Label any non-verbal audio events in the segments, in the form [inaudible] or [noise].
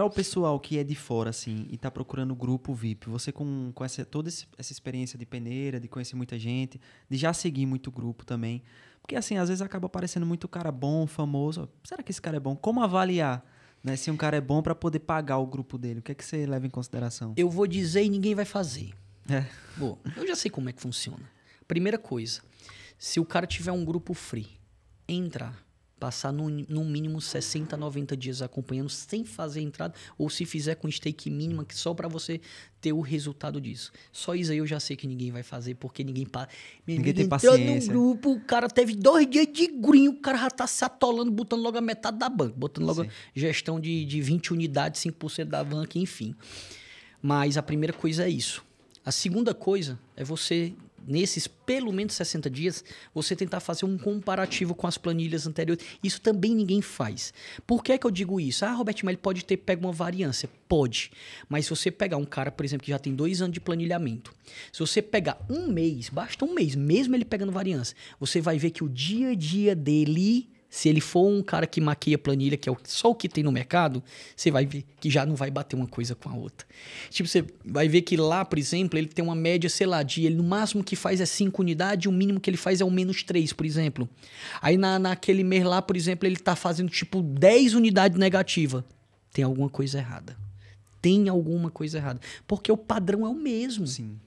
Para o pessoal que é de fora, assim, e tá procurando grupo VIP, você com, com essa, toda essa experiência de peneira, de conhecer muita gente, de já seguir muito grupo também. Porque, assim, às vezes acaba aparecendo muito cara bom, famoso. Será que esse cara é bom? Como avaliar? Né, se um cara é bom para poder pagar o grupo dele, o que é que você leva em consideração? Eu vou dizer e ninguém vai fazer. É. Bom, eu já sei como é que funciona. Primeira coisa, se o cara tiver um grupo free, entrar passar no, no mínimo 60, 90 dias acompanhando sem fazer entrada ou se fizer com stake mínima que só para você ter o resultado disso. Só isso aí eu já sei que ninguém vai fazer porque ninguém passa. Ninguém tem paciência. no grupo, o cara teve dois dias de grinho, o cara já tá se atolando, botando logo a metade da banca, botando logo gestão de, de 20 unidades, 5% da banca, enfim. Mas a primeira coisa é isso. A segunda coisa é você nesses pelo menos 60 dias, você tentar fazer um comparativo com as planilhas anteriores. Isso também ninguém faz. Por que, é que eu digo isso? Ah, Roberto, mas ele pode ter pego uma variância. Pode. Mas se você pegar um cara, por exemplo, que já tem dois anos de planilhamento, se você pegar um mês, basta um mês, mesmo ele pegando variância, você vai ver que o dia a dia dele se ele for um cara que maquia planilha, que é só o que tem no mercado, você vai ver que já não vai bater uma coisa com a outra. Tipo, você vai ver que lá, por exemplo, ele tem uma média, sei lá, de ele no máximo que faz é 5 unidades, o mínimo que ele faz é o menos 3, por exemplo. Aí na, naquele mês lá, por exemplo, ele tá fazendo tipo 10 unidades negativa. Tem alguma coisa errada. Tem alguma coisa errada. Porque o padrão é o mesmo. Sim.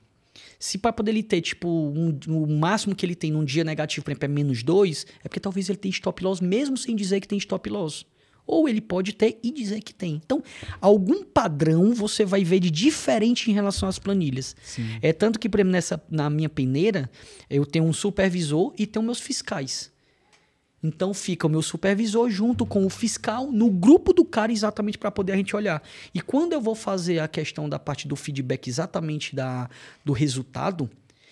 Se para poder ele ter, tipo, um, o máximo que ele tem num dia negativo, por exemplo, é menos 2, é porque talvez ele tenha stop loss mesmo sem dizer que tem stop loss. Ou ele pode ter e dizer que tem. Então, algum padrão você vai ver de diferente em relação às planilhas. Sim. É tanto que, por exemplo, nessa, na minha peneira, eu tenho um supervisor e tenho meus fiscais. Então fica o meu supervisor junto com o fiscal no grupo do cara exatamente para poder a gente olhar. E quando eu vou fazer a questão da parte do feedback exatamente da, do resultado,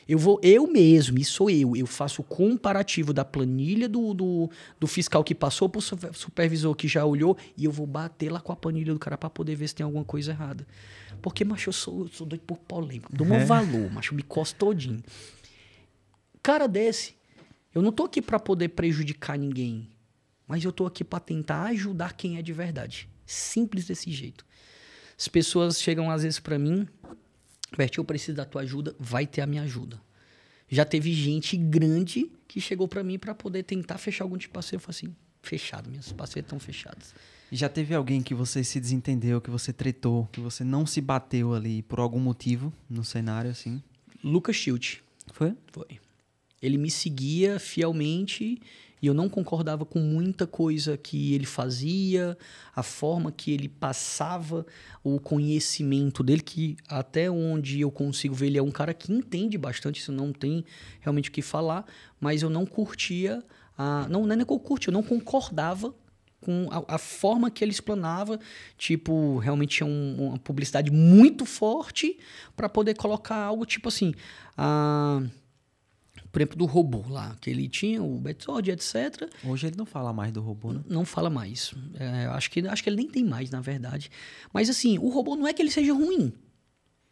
eu vou eu mesmo, e sou eu, eu faço o comparativo da planilha do, do, do fiscal que passou para o supervisor que já olhou e eu vou bater lá com a planilha do cara para poder ver se tem alguma coisa errada. Porque, macho, eu sou, eu sou doido por polêmica. Dou um é. valor, macho, me costo todinho. Cara desse, eu não tô aqui para poder prejudicar ninguém, mas eu tô aqui para tentar ajudar quem é de verdade. Simples desse jeito. As pessoas chegam às vezes para mim, Bert, eu preciso da tua ajuda, vai ter a minha ajuda. Já teve gente grande que chegou para mim para poder tentar fechar algum tipo de parceiro, eu falei assim, fechado, meus passeios estão fechados. Já teve alguém que você se desentendeu, que você tretou, que você não se bateu ali por algum motivo no cenário assim? Lucas Schilt. Foi? Foi. Ele me seguia fielmente e eu não concordava com muita coisa que ele fazia, a forma que ele passava o conhecimento dele, que até onde eu consigo ver, ele é um cara que entende bastante, isso não tem realmente o que falar, mas eu não curtia, a, não, não é nem que eu curti, eu não concordava com a, a, forma que ele explanava, tipo, realmente tinha um, uma publicidade muito forte para poder colocar algo tipo assim, a, por exemplo, do robô lá, que ele tinha, o Betsord, etc. Hoje ele não fala mais do robô, né? Não fala mais. É, acho, que, acho que ele nem tem mais, na verdade. Mas assim, o robô não é que ele seja ruim.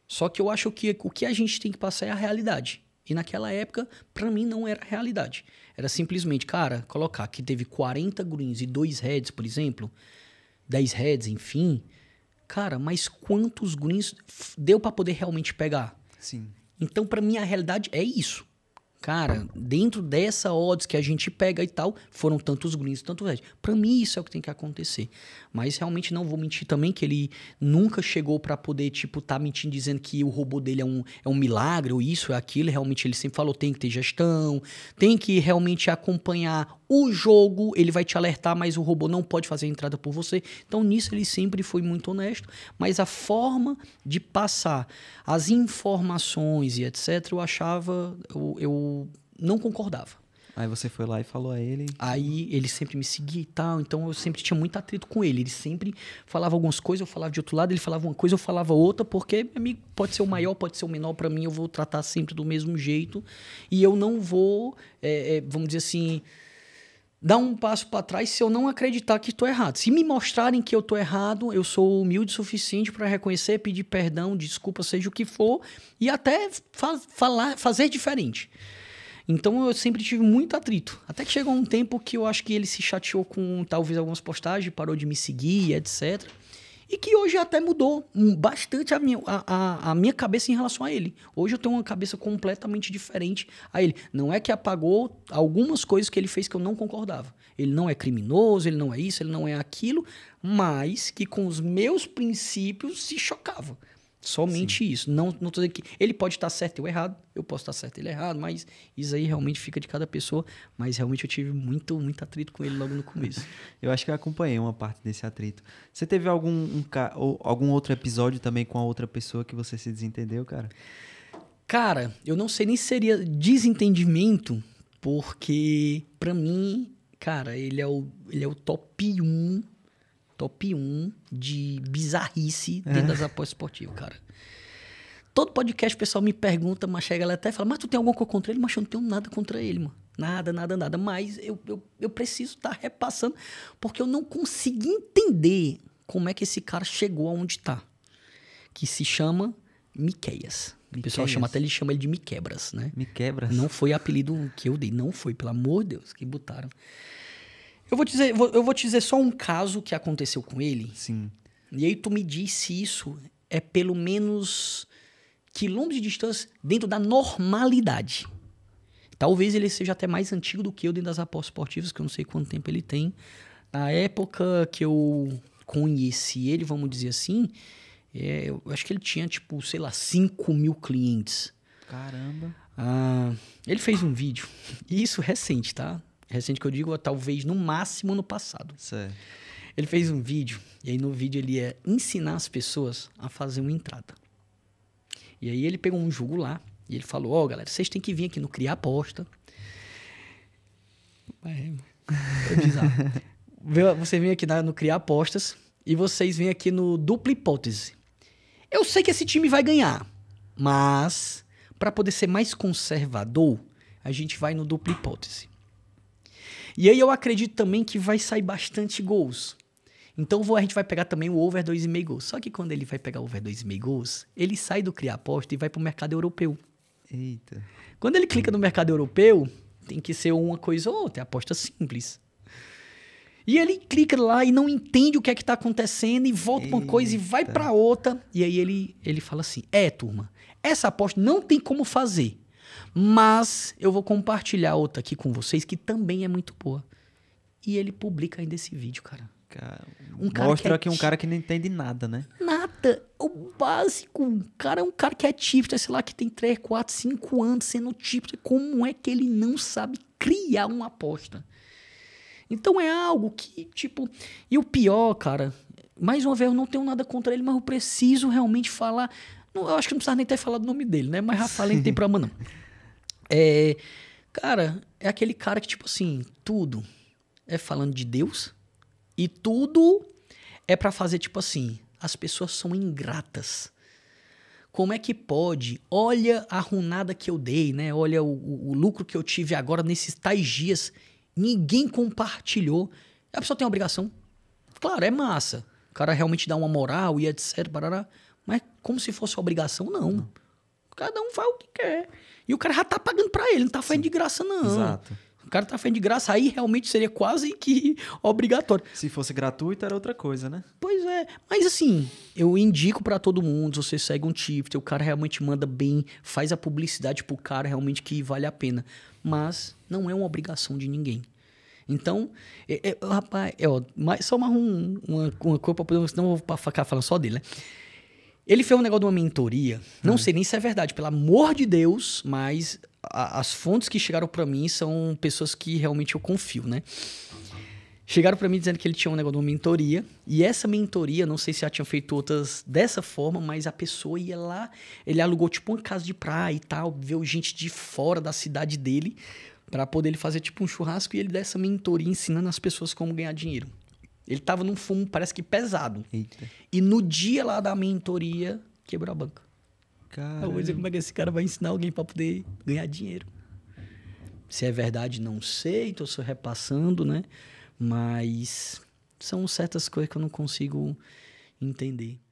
Só que eu acho que o que a gente tem que passar é a realidade. E naquela época, para mim, não era realidade. Era simplesmente, cara, colocar que teve 40 greens e 2 heads, por exemplo, 10 heads, enfim. Cara, mas quantos greens deu para poder realmente pegar? Sim. Então, para mim, a realidade é isso. Cara, dentro dessa odds que a gente pega e tal, foram tantos greens, tanto velho Para mim isso é o que tem que acontecer. Mas realmente não vou mentir também que ele nunca chegou para poder tipo tá mentindo dizendo que o robô dele é um, é um milagre ou isso é aquilo. Realmente ele sempre falou tem que ter gestão, tem que realmente acompanhar o jogo, ele vai te alertar, mas o robô não pode fazer a entrada por você. Então, nisso ele sempre foi muito honesto, mas a forma de passar as informações e etc, eu achava, eu, eu não concordava. Aí você foi lá e falou a ele. Aí ele sempre me seguia e tal, então eu sempre tinha muito atrito com ele. Ele sempre falava algumas coisas, eu falava de outro lado, ele falava uma coisa, eu falava outra, porque amigo pode ser o maior, pode ser o menor, para mim eu vou tratar sempre do mesmo jeito. E eu não vou, é, é, vamos dizer assim dar um passo para trás se eu não acreditar que estou errado. Se me mostrarem que eu estou errado, eu sou humilde o suficiente para reconhecer, pedir perdão, desculpa, seja o que for, e até fa falar, fazer diferente. Então eu sempre tive muito atrito. Até que chegou um tempo que eu acho que ele se chateou com talvez algumas postagens, parou de me seguir, etc. E que hoje até mudou bastante a minha, a, a, a minha cabeça em relação a ele. Hoje eu tenho uma cabeça completamente diferente a ele. Não é que apagou algumas coisas que ele fez que eu não concordava. Ele não é criminoso, ele não é isso, ele não é aquilo, mas que com os meus princípios se chocava. Somente Sim. isso. Não, não tô dizendo que ele pode estar certo ou errado, eu posso estar certo ele errado, mas isso aí realmente fica de cada pessoa. Mas realmente eu tive muito, muito atrito com ele logo no começo. [laughs] eu acho que eu acompanhei uma parte desse atrito. Você teve algum, um, ou, algum outro episódio também com a outra pessoa que você se desentendeu, cara? Cara, eu não sei nem se seria desentendimento, porque para mim, cara, ele é o, ele é o top 1 Top 1 de bizarrice é. dentro é. das apostas esportivas, cara. Todo podcast o pessoal me pergunta, mas chega lá até e fala, mas tu tem alguma coisa contra ele? Mas eu não tenho nada contra ele, mano. Nada, nada, nada. Mas eu, eu, eu preciso estar tá repassando, porque eu não consegui entender como é que esse cara chegou aonde está. Que se chama Miqueias. O pessoal chama até ele chama ele de Miquebras, né? Miquebras. Não foi apelido que eu dei, não foi, pelo amor de Deus, que botaram. Eu vou, te dizer, eu vou te dizer só um caso que aconteceu com ele. Sim. E aí tu me disse isso é pelo menos quilômetros de distância dentro da normalidade. Talvez ele seja até mais antigo do que eu dentro das apostas esportivas, que eu não sei quanto tempo ele tem. Na época que eu conheci ele, vamos dizer assim, é, eu acho que ele tinha, tipo, sei lá, 5 mil clientes. Caramba. Ah, ele fez um vídeo, [laughs] isso recente, tá? Recente que eu digo, talvez no máximo no passado. Certo. Ele fez um vídeo, e aí no vídeo ele ia é ensinar as pessoas a fazer uma entrada. E aí ele pegou um jogo lá, e ele falou: Ó, oh, galera, vocês têm que vir aqui no Criar Aposta. É, é [laughs] Você vem aqui no Criar Apostas e vocês vêm aqui no Dupla Hipótese. Eu sei que esse time vai ganhar, mas para poder ser mais conservador, a gente vai no Dupla Hipótese. E aí eu acredito também que vai sair bastante gols. Então a gente vai pegar também o over 2,5 gols. Só que quando ele vai pegar o over 2,5 gols, ele sai do criar aposta e vai para o mercado europeu. Eita. Quando ele clica no mercado europeu, tem que ser uma coisa ou outra, é aposta simples. E ele clica lá e não entende o que é que está acontecendo e volta para uma coisa e vai para outra. E aí ele, ele fala assim: é, turma, essa aposta não tem como fazer. Mas eu vou compartilhar outra aqui com vocês que também é muito boa. E ele publica ainda esse vídeo, cara. um cara mostra que é, um cara que não entende nada, né? Nada. O básico. O cara é um cara que é típico, sei lá, que tem 3, 4, 5 anos sendo típico. Como é que ele não sabe criar uma aposta? Então é algo que, tipo. E o pior, cara, mais uma vez, eu não tenho nada contra ele, mas eu preciso realmente falar. Não, eu acho que não precisa nem ter falado o nome dele, né? Mas Rafael [laughs] não tem problema, não. É, cara, é aquele cara que, tipo assim, tudo é falando de Deus e tudo é para fazer, tipo assim, as pessoas são ingratas. Como é que pode? Olha a runada que eu dei, né? Olha o, o, o lucro que eu tive agora nesses tais dias. Ninguém compartilhou. A pessoa tem uma obrigação. Claro, é massa. O cara realmente dá uma moral e etc. Barará, mas como se fosse obrigação, não. não. Cada um faz o que quer. E o cara já tá pagando para ele, não tá fazendo Sim. de graça, não. Exato. O cara tá fazendo de graça, aí realmente seria quase que [laughs] obrigatório. Se fosse gratuito, era outra coisa, né? Pois é. Mas assim, eu indico para todo mundo, você segue um Tift, o cara realmente manda bem, faz a publicidade pro cara realmente que vale a pena. Mas não é uma obrigação de ninguém. Então, é, é, rapaz, é, ó, só mais um, uma, uma coisa pra poder, senão eu vou ficar falando só dele, né? Ele fez um negócio de uma mentoria. Não hum. sei nem se é verdade, pelo amor de Deus, mas a, as fontes que chegaram para mim são pessoas que realmente eu confio, né? Chegaram para mim dizendo que ele tinha um negócio de uma mentoria. E essa mentoria, não sei se já tinham feito outras dessa forma, mas a pessoa ia lá, ele alugou tipo uma casa de praia e tal, viu gente de fora da cidade dele para poder ele fazer tipo um churrasco e ele dessa mentoria ensinando as pessoas como ganhar dinheiro. Ele tava num fumo, parece que pesado. Eita. E no dia lá da mentoria, quebrou a banca. Caramba. Eu vou dizer como é que esse cara vai ensinar alguém para poder ganhar dinheiro. Se é verdade, não sei, tô só repassando, né? Mas são certas coisas que eu não consigo entender.